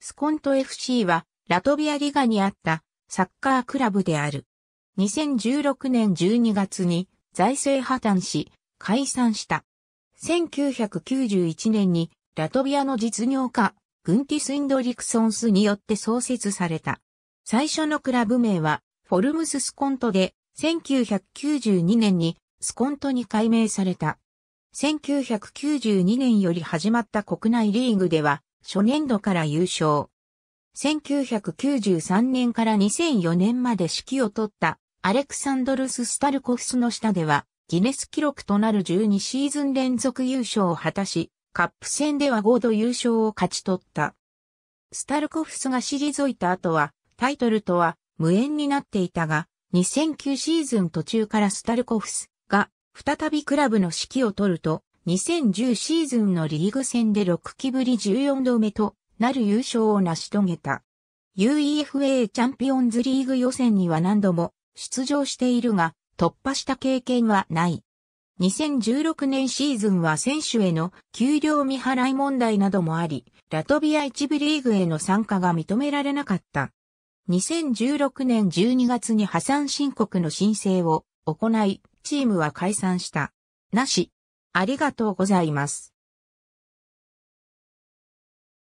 スコント FC は、ラトビアリガにあったサッカークラブである。2016年12月に財政破綻し、解散した。1991年にラトビアの実業家、グンティス・インドリクソンスによって創設された。最初のクラブ名は、フォルムス・スコントで、1992年にスコントに改名された。1992年より始まった国内リーグでは、初年度から優勝。1993年から2004年まで指揮を取ったアレクサンドルス・スタルコフスの下ではギネス記録となる12シーズン連続優勝を果たし、カップ戦では5度優勝を勝ち取った。スタルコフスが退いた後はタイトルとは無縁になっていたが、2009シーズン途中からスタルコフスが再びクラブの指揮を取ると、2010シーズンのリーグ戦で6期ぶり14度目となる優勝を成し遂げた。UEFA チャンピオンズリーグ予選には何度も出場しているが突破した経験はない。2016年シーズンは選手への給料未払い問題などもあり、ラトビア一部リーグへの参加が認められなかった。2016年12月に破産申告の申請を行い、チームは解散した。なし、ありがとうございます。